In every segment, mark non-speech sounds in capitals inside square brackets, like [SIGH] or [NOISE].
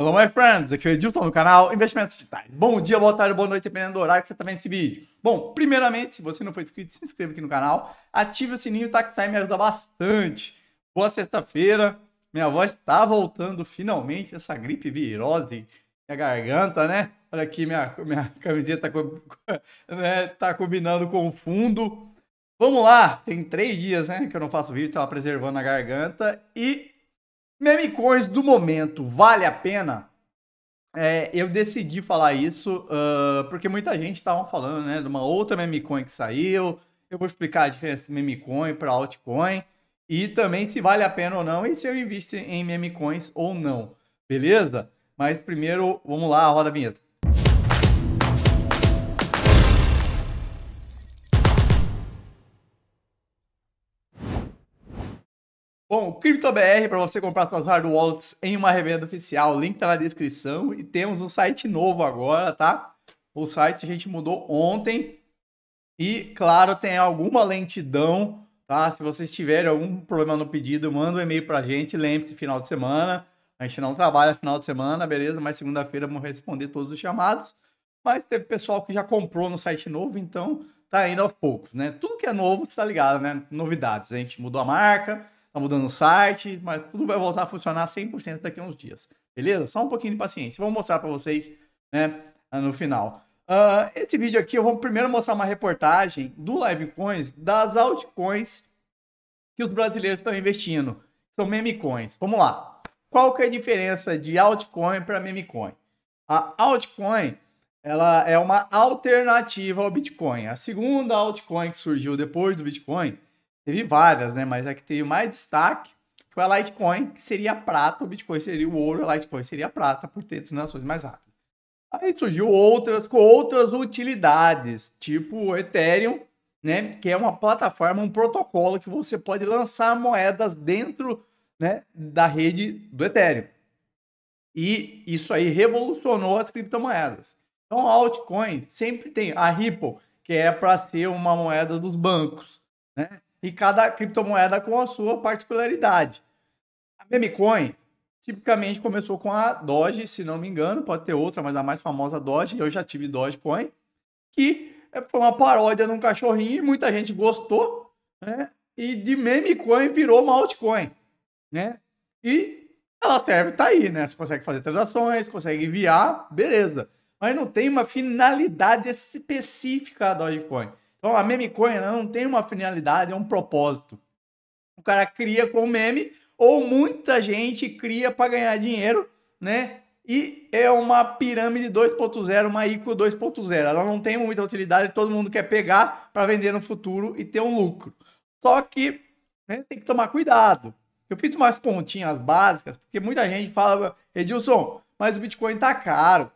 Hello, my friends! Aqui é o Edilson do canal Investimentos Digitais. Bom dia, boa tarde, boa noite, dependendo do horário que você está vendo esse vídeo. Bom, primeiramente, se você não for inscrito, se inscreva aqui no canal, ative o sininho, tá? Que sai me ajuda bastante. Boa sexta-feira. Minha voz está voltando finalmente, essa gripe virose, minha garganta, né? Olha aqui, minha, minha camiseta está [LAUGHS] né? tá combinando com o fundo. Vamos lá! Tem três dias, né, que eu não faço vídeo, tava preservando a garganta e Meme coins do momento, vale a pena? É, eu decidi falar isso uh, porque muita gente estava falando né, de uma outra meme coin que saiu. Eu vou explicar a diferença de meme coin para altcoin e também se vale a pena ou não e se eu invisto em meme coins ou não, beleza? Mas primeiro, vamos lá, roda a vinheta. Bom, CryptoBR para você comprar suas hard wallets em uma revenda oficial. O link tá na descrição e temos um site novo agora, tá? O site a gente mudou ontem e, claro, tem alguma lentidão, tá? Se vocês tiverem algum problema no pedido, manda um e-mail para a gente. Lembre-se, final de semana. A gente não trabalha final de semana, beleza? Mas segunda-feira vamos responder todos os chamados. Mas teve pessoal que já comprou no site novo, então tá indo aos poucos, né? Tudo que é novo, você tá ligado, né? Novidades. A gente mudou a marca tá mudando o site, mas tudo vai voltar a funcionar 100% daqui a uns dias. Beleza? Só um pouquinho de paciência. Vou mostrar para vocês, né, no final. Uh, esse vídeo aqui eu vou primeiro mostrar uma reportagem do Livecoins das altcoins que os brasileiros estão investindo. São coins. Vamos lá. Qual que é a diferença de altcoin para coin? A altcoin ela é uma alternativa ao Bitcoin. A segunda altcoin que surgiu depois do Bitcoin Teve várias, né? Mas a que teve mais destaque foi a Litecoin, que seria a prata, o Bitcoin seria o ouro, a Litecoin seria a prata, por ter transações mais rápidas. Aí surgiu outras, com outras utilidades, tipo o Ethereum, né? Que é uma plataforma, um protocolo que você pode lançar moedas dentro né, da rede do Ethereum. E isso aí revolucionou as criptomoedas. Então, a altcoin sempre tem a Ripple, que é para ser uma moeda dos bancos, né? e cada criptomoeda com a sua particularidade. A meme coin tipicamente começou com a Doge, se não me engano, pode ter outra, mas a mais famosa Doge, eu já tive Dogecoin, que foi uma paródia de um cachorrinho e muita gente gostou, né? E de meme coin virou uma altcoin, né? E ela serve, tá aí, né? Você consegue fazer transações, consegue enviar, beleza. Mas não tem uma finalidade específica a Dogecoin. Então a meme coin não tem uma finalidade, é um propósito. O cara cria com meme ou muita gente cria para ganhar dinheiro, né? E é uma pirâmide 2.0, uma ICO 2.0. Ela não tem muita utilidade, todo mundo quer pegar para vender no futuro e ter um lucro. Só que né, tem que tomar cuidado. Eu fiz umas pontinhas básicas, porque muita gente fala, Edilson, mas o Bitcoin tá caro.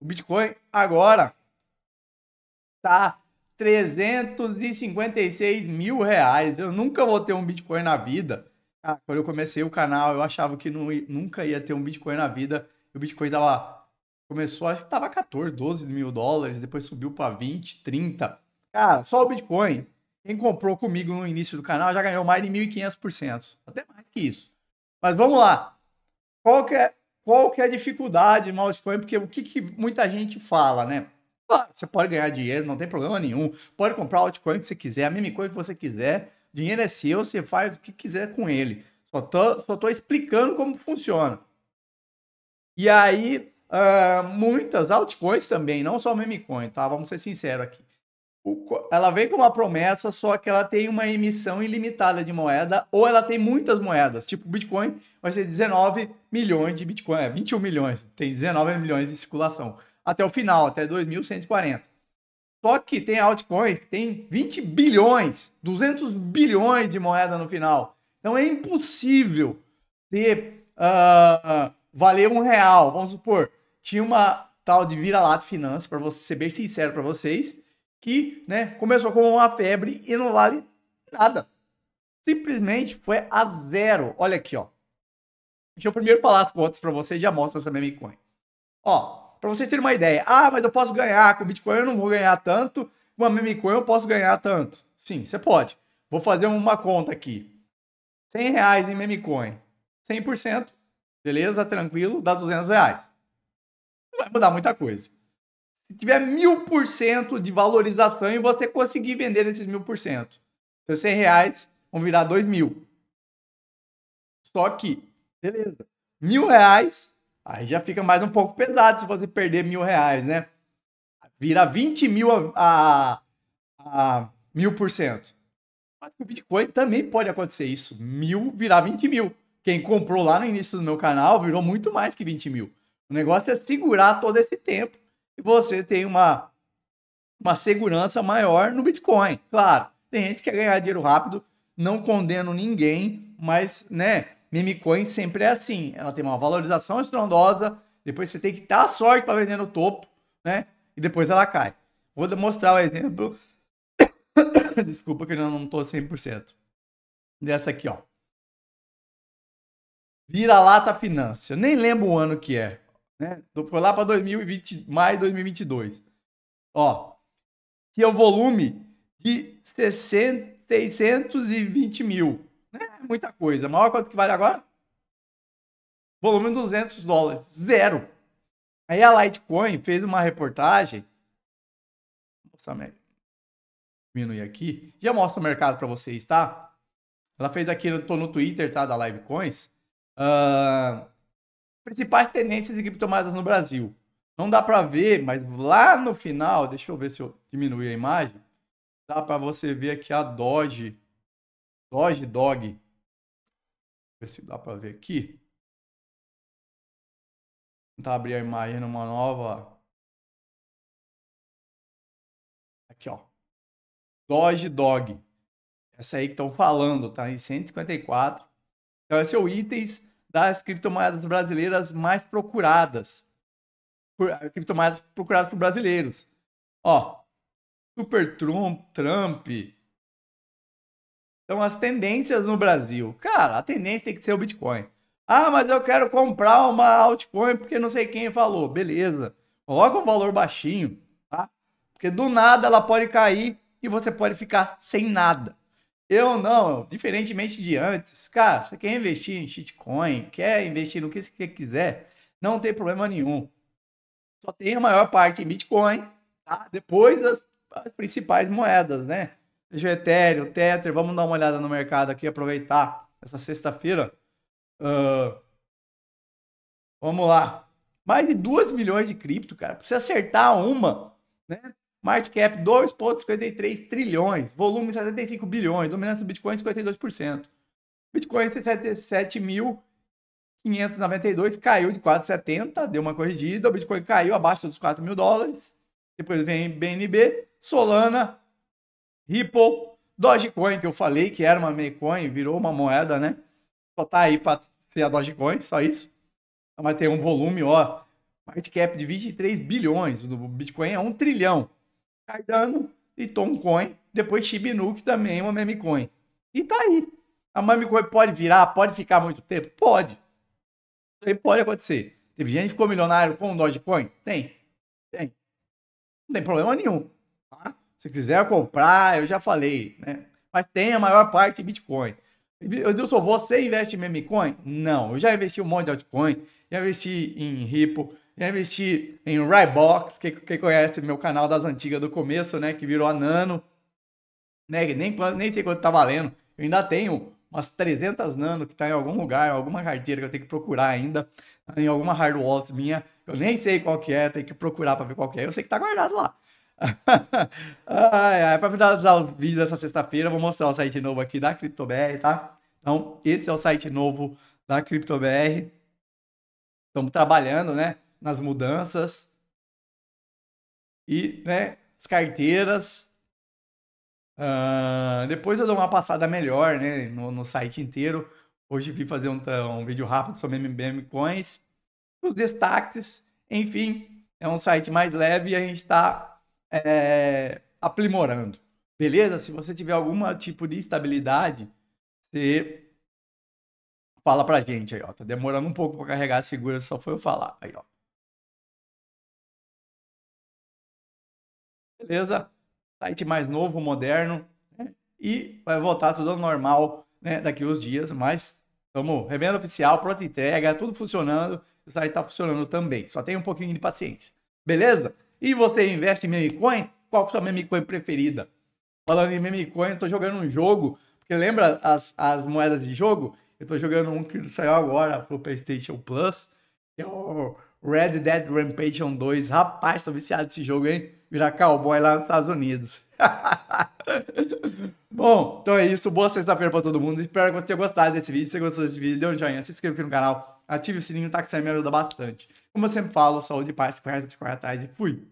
O Bitcoin agora tá 356 mil reais. Eu nunca vou ter um Bitcoin na vida. Ah, quando eu comecei o canal, eu achava que não, nunca ia ter um Bitcoin na vida. o Bitcoin tava, começou, acho que tava 14, 12 mil dólares, depois subiu para 20, 30. Cara, só o Bitcoin. Quem comprou comigo no início do canal já ganhou mais de 1.500%. Até mais que isso. Mas vamos lá. Qual que é, qual que é a dificuldade, Mouse Porque o que, que muita gente fala, né? Você pode ganhar dinheiro, não tem problema nenhum. Pode comprar o altcoin que você quiser, a mesma que você quiser. Dinheiro é seu, você faz o que quiser com ele. Só tô, só tô explicando como funciona. E aí, uh, muitas altcoins também, não só meme coin, tá? Vamos ser sinceros aqui. O, ela vem com uma promessa, só que ela tem uma emissão ilimitada de moeda, ou ela tem muitas moedas. Tipo, Bitcoin vai ser 19 milhões de Bitcoin, é 21 milhões, tem 19 milhões de circulação até o final, até 2140. Só que tem altcoins que tem 20 bilhões, 200 bilhões de moeda no final. Então é impossível ter uh, valer um real. Vamos supor, tinha uma tal de vira-lata finança, para você ser bem sincero para vocês, que né, começou com uma febre e não vale nada. Simplesmente foi a zero. Olha aqui, ó. Deixa eu primeiro falar as contas para vocês já mostra essa meme coin. Ó, para vocês terem uma ideia. Ah, mas eu posso ganhar com Bitcoin, eu não vou ganhar tanto. Com a coin eu posso ganhar tanto. Sim, você pode. Vou fazer uma conta aqui. 100 reais em coin, 100%, beleza, tranquilo, dá 200 reais. Não vai mudar muita coisa. Se tiver 1000% de valorização e você conseguir vender esses 1000%, seus 100 reais vão virar 2 mil. Só que, beleza, mil reais Aí já fica mais um pouco pesado se você perder mil reais, né? Vira 20 mil a, mil por cento. Mas com o Bitcoin também pode acontecer isso. Mil virar 20 mil. Quem comprou lá no início do meu canal virou muito mais que 20 mil. O negócio é segurar todo esse tempo e você tem uma, uma segurança maior no Bitcoin. Claro, tem gente que quer ganhar dinheiro rápido, não condeno ninguém, mas, né, Mimicoin sempre é assim. Ela tem uma valorização estrondosa, depois você tem que dar sorte para vender no topo, né? E depois ela cai. Vou mostrar o exemplo. [COUGHS] Desculpa que eu não tô 100%. Dessa aqui, ó. Vira-lata Finança. nem lembro o ano que é. Né? Foi lá para 2020, mais 2022. Ó. Tinha o um volume de 620 mil. É, é muita coisa. Maior quanto que vale agora? Volume 200 dólares. Zero. Aí a Litecoin fez uma reportagem. Nossa, diminuir aqui. Já mostra o mercado para vocês, tá? Ela fez aqui, eu tô no Twitter, tá? Da Livecoins. Uh, principais tendências de criptomoedas no Brasil. Não dá para ver, mas lá no final, deixa eu ver se eu diminuir a imagem. Dá para você ver aqui a Doge Doge Dog. Ver se dá para ver aqui. Vou tentar abrir a imagem numa nova. Aqui, ó. Doge Dog. Essa aí que estão falando, tá em 154. Então, esse é o itens das criptomoedas brasileiras mais procuradas. Por, criptomoedas procuradas por brasileiros. Ó, Super Trump, Trump então, as tendências no Brasil. Cara, a tendência tem que ser o Bitcoin. Ah, mas eu quero comprar uma altcoin porque não sei quem falou. Beleza. Coloca um valor baixinho, tá? Porque do nada ela pode cair e você pode ficar sem nada. Eu não, diferentemente de antes, cara, você quer investir em shitcoin, quer investir no que você quiser, não tem problema nenhum. Só tem a maior parte em Bitcoin, tá? Depois as, as principais moedas, né? Deixa o Ethereum, Tether, vamos dar uma olhada no mercado aqui, aproveitar essa sexta-feira. Uh, vamos lá. Mais de 2 milhões de cripto, cara. Para você acertar uma, né? Market cap 2,53 trilhões, volume 75 bilhões, dominância do Bitcoin 52%. Bitcoin 77.592 caiu de 4,70, deu uma corrigida, o Bitcoin caiu abaixo dos 4 mil dólares. Depois vem BNB, Solana Ripple, Dogecoin, que eu falei que era uma memecoin, virou uma moeda, né? Só tá aí para ser a Dogecoin, só isso. Então, mas tem um volume, ó, market cap de 23 bilhões, o Bitcoin é 1 trilhão. Cardano e Tomcoin, depois Shiba Inu, que também é uma memecoin. E tá aí. A memecoin pode virar, pode ficar muito tempo? Pode. Isso aí pode acontecer. Teve gente que ficou milionário com o Dogecoin? Tem. Tem. Não tem problema nenhum. Se quiser comprar, eu já falei, né? Mas tem a maior parte em Bitcoin. sou você investe meme em Não, eu já investi um monte de altcoin, já investi em Ripple, já investi em Rybox, quem, conhece meu canal das antigas do começo, né? Que virou a Nano, né? Nem, nem sei quanto tá valendo. Eu ainda tenho umas 300 Nano que tá em algum lugar, em alguma carteira que eu tenho que procurar ainda, tá em alguma hard wallet minha. Eu nem sei qual que é, tenho que procurar para ver qual que é. Eu sei que tá guardado lá. [LAUGHS] ai, ai, para finalizar o vídeo dessa sexta-feira, vou mostrar o site novo aqui da CryptoBR, tá? Então, esse é o site novo da CryptoBR. Estamos trabalhando, né, nas mudanças e, né, as carteiras. Uh, depois eu dou uma passada melhor, né, no, no site inteiro. Hoje vim fazer um, um vídeo rápido sobre MBM Coins, os destaques, enfim, é um site mais leve e a gente está é, aprimorando. Beleza? Se você tiver algum tipo de instabilidade, você fala pra gente aí, ó. Tá demorando um pouco pra carregar as figuras, só foi eu falar. Aí, ó. Beleza? Site mais novo, moderno, né? E vai voltar tudo normal, né? Daqui uns dias, mas estamos revenda oficial, pronta entrega, tudo funcionando. O site tá funcionando também. Só tem um pouquinho de paciência. Beleza? E você investe em meme coin? Qual é a sua meme coin preferida? Falando em meme coin, eu tô jogando um jogo. Porque lembra as, as moedas de jogo? Eu tô jogando um que saiu agora pro PlayStation Plus. Que é o Red Dead Rampage 2. Rapaz, tô viciado nesse jogo, hein? Virar cowboy lá nos Estados Unidos. [LAUGHS] Bom, então é isso. Boa sexta-feira pra todo mundo. Espero que você tenha gostado desse vídeo. Se você gostou desse vídeo, dê um joinha, se inscreva aqui no canal, ative o sininho, tá? Que isso aí me ajuda bastante. Como eu sempre falo, saúde, paz, quarta, quarta tarde. Fui!